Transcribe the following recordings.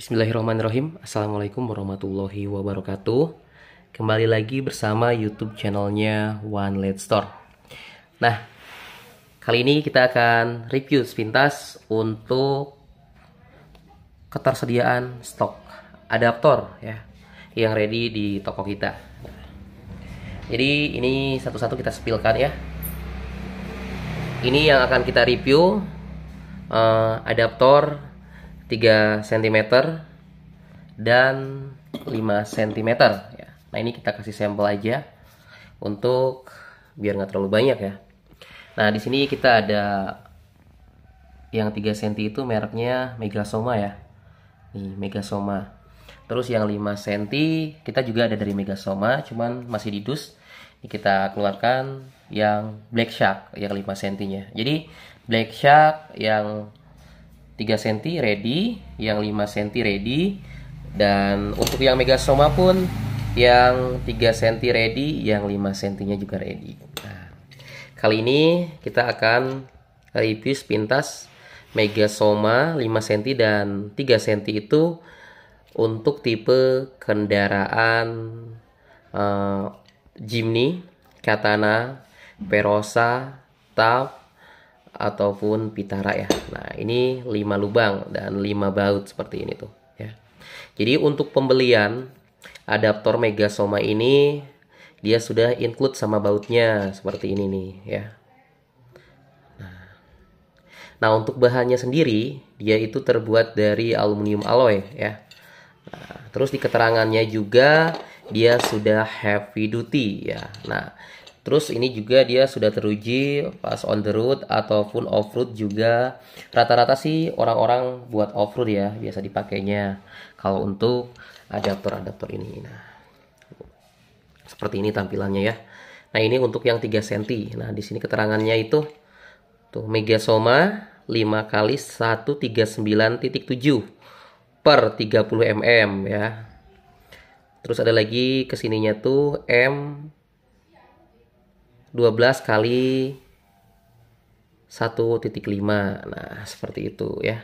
Bismillahirrahmanirrahim. Assalamualaikum warahmatullahi wabarakatuh. Kembali lagi bersama YouTube channelnya One Led Store. Nah, kali ini kita akan review sepintas untuk ketersediaan stok adaptor ya yang ready di toko kita. Jadi ini satu-satu kita sepilkan ya. Ini yang akan kita review uh, adaptor 3 cm dan 5 cm ya. Nah ini kita kasih sampel aja untuk biar nggak terlalu banyak ya. Nah di sini kita ada yang 3 cm itu mereknya Megasoma ya. Nih Megasoma. Terus yang 5 cm kita juga ada dari Megasoma cuman masih di dus. Ini kita keluarkan yang Black Shark yang 5 cm nya. Jadi Black Shark yang 3 cm ready, yang 5 cm ready, dan untuk yang megasoma pun yang 3 cm ready, yang 5 cm-nya juga ready. Nah, kali ini kita akan review sepintas megasoma 5 cm dan 3 cm itu untuk tipe kendaraan uh, Jimny, Katana, Perosa, Tap, ataupun pitara ya. Nah, ini 5 lubang dan 5 baut seperti ini tuh ya. Jadi untuk pembelian adaptor Mega Soma ini dia sudah include sama bautnya seperti ini nih ya. Nah, nah untuk bahannya sendiri dia itu terbuat dari aluminium alloy ya. Nah, terus di keterangannya juga dia sudah heavy duty ya. Nah, Terus ini juga dia sudah teruji pas on the road ataupun off road juga. Rata-rata sih orang-orang buat off road ya biasa dipakainya. Kalau untuk adaptor-adaptor ini. Nah, seperti ini tampilannya ya. Nah, ini untuk yang 3 cm. Nah, di sini keterangannya itu tuh Mega Soma 5 kali 139.7 per 30 mm ya. Terus ada lagi kesininya tuh M 12 kali 1.5 nah seperti itu ya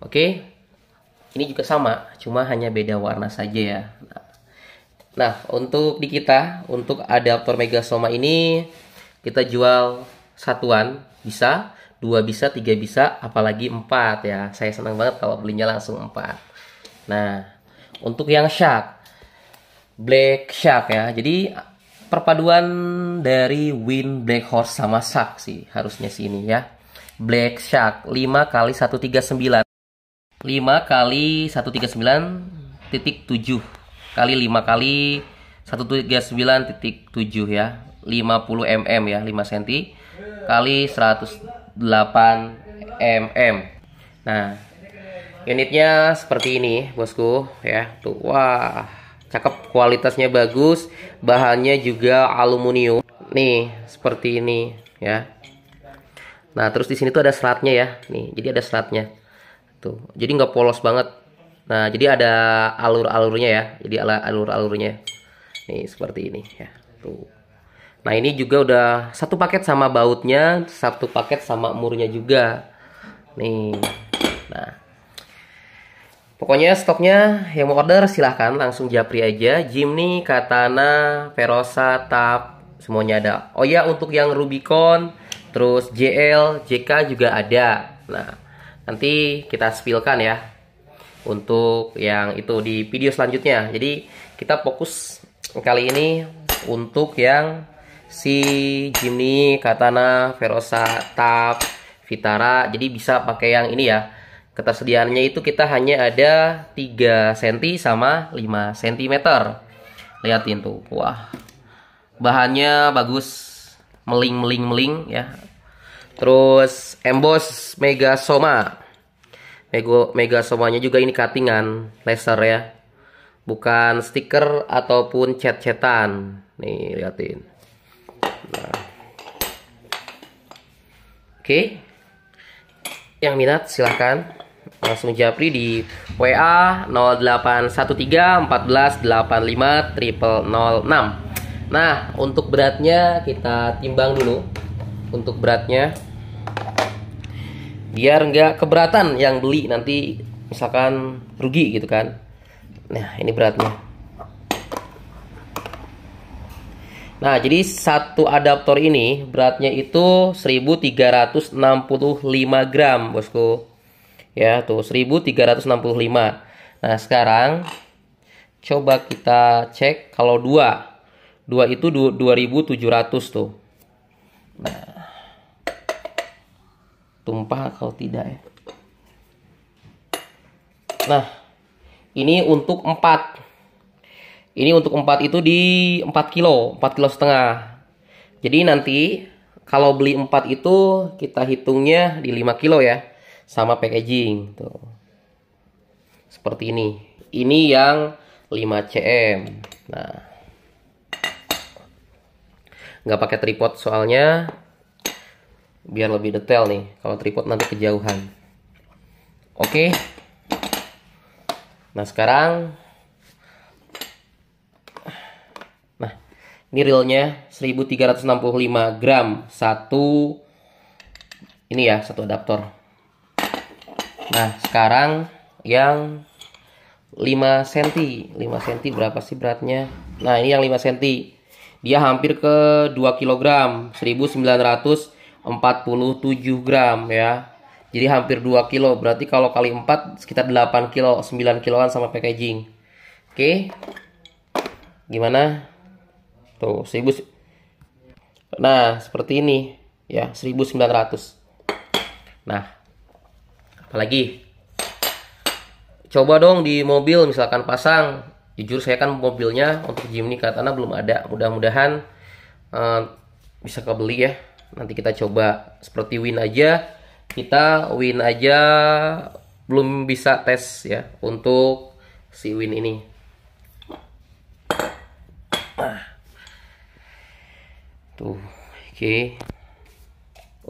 oke ini juga sama cuma hanya beda warna saja ya nah, nah untuk di kita untuk adaptor megasoma ini kita jual satuan bisa dua bisa tiga bisa apalagi empat ya saya senang banget kalau belinya langsung empat nah untuk yang shark black shark ya jadi perpaduan dari Win Black Horse sama Shark sih harusnya sini ya. Black Shark 5 kali 139. 5 kali 139 titik 7 kali 5 kali 139 titik 7 ya. 50 mm ya, 5 cm kali 108 mm. Nah, unitnya seperti ini, Bosku ya. Tuh, wah cakep kualitasnya bagus bahannya juga aluminium nih seperti ini ya nah terus di sini tuh ada seratnya ya nih jadi ada seratnya tuh jadi nggak polos banget nah jadi ada alur alurnya ya jadi ala alur alurnya nih seperti ini ya tuh nah ini juga udah satu paket sama bautnya satu paket sama murnya juga nih nah Pokoknya stoknya yang mau order silahkan langsung japri aja. Jimny, Katana, Verosa, Tap, semuanya ada. Oh ya untuk yang Rubicon, terus JL, JK juga ada. Nah nanti kita spillkan ya untuk yang itu di video selanjutnya. Jadi kita fokus kali ini untuk yang si Jimny, Katana, Verosa, Tap, Vitara. Jadi bisa pakai yang ini ya Ketersediaannya itu kita hanya ada 3 cm sama 5 cm. Lihatin tuh. Wah. Bahannya bagus meling-meling-meling ya. Terus emboss Mega Soma, Mega soma somanya juga ini cuttingan laser ya. Bukan stiker ataupun cat cetan Nih, lihatin. Nah. Oke. Okay. Yang minat silahkan langsung japri di WA 0813 triple 06. Nah, untuk beratnya kita timbang dulu. Untuk beratnya biar nggak keberatan yang beli nanti misalkan rugi gitu kan. Nah, ini beratnya. Nah, jadi satu adaptor ini beratnya itu 1365 gram, Bosku ya tuh 1365 nah sekarang coba kita cek kalau 2 2 itu 2700 tuh nah tumpah kalau tidak ya nah ini untuk 4 ini untuk 4 itu di 4 kilo 4 kilo setengah jadi nanti kalau beli 4 itu kita hitungnya di 5 kilo ya sama packaging tuh seperti ini ini yang 5 cm nah nggak pakai tripod soalnya biar lebih detail nih kalau tripod nanti kejauhan oke nah sekarang nah ini realnya 1365 gram satu ini ya satu adaptor Nah, sekarang yang 5 cm. 5 cm berapa sih beratnya? Nah, ini yang 5 cm. Dia hampir ke 2 kg, 1947 gram ya. Jadi hampir 2 kg Berarti kalau kali 4 sekitar 8 kg 9 kg sama packaging. Oke. Gimana? Tuh, 1000 Nah, seperti ini ya, 1900. Nah, apalagi coba dong di mobil misalkan pasang jujur saya kan mobilnya untuk Jimny Katana belum ada mudah-mudahan uh, bisa kebeli ya nanti kita coba seperti Win aja kita Win aja belum bisa tes ya untuk si Win ini tuh oke okay.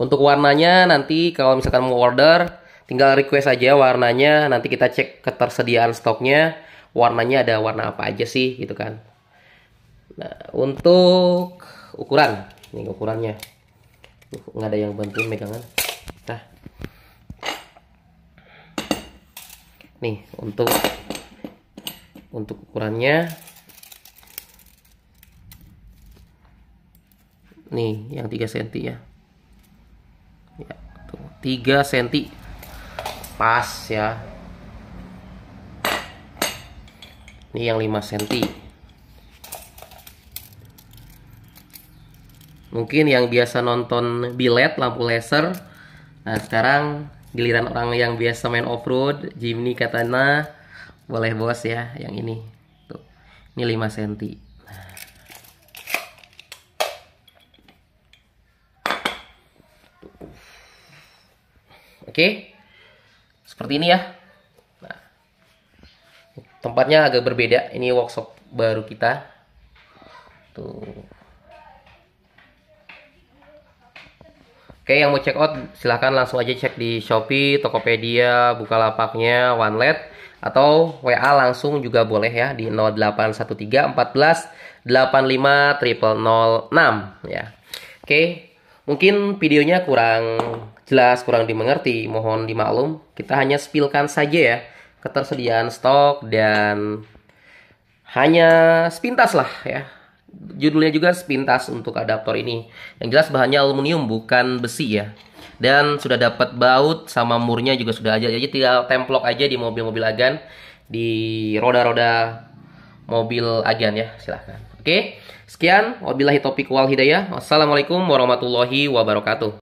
untuk warnanya nanti kalau misalkan mau order tinggal request aja warnanya nanti kita cek ketersediaan stoknya warnanya ada warna apa aja sih gitu kan nah untuk ukuran ini ukurannya uh, nggak ada yang bantuin megangan nah nih untuk untuk ukurannya nih yang 3 cm ya, ya tuh, 3 cm pas ya ini yang 5 cm mungkin yang biasa nonton bilet lampu laser nah sekarang giliran orang yang biasa main off-road Jimny Katana boleh bos ya yang ini tuh ini 5 cm nah. Oke. Okay? seperti ini ya nah, tempatnya agak berbeda ini workshop baru kita tuh Oke, yang mau check out silahkan langsung aja cek di Shopee, Tokopedia, Bukalapaknya, OneLet atau WA langsung juga boleh ya di 0813 14 triple 06 ya. Oke, Mungkin videonya kurang jelas, kurang dimengerti, mohon dimaklum. Kita hanya spilkan saja ya ketersediaan stok dan hanya sepintas lah ya. Judulnya juga sepintas untuk adaptor ini. Yang jelas bahannya aluminium bukan besi ya. Dan sudah dapat baut sama murnya juga sudah aja. Jadi tinggal templok aja di mobil-mobil agan di roda-roda mobil Agian ya silahkan oke sekian wabillahi topik wal hidayah wassalamualaikum warahmatullahi wabarakatuh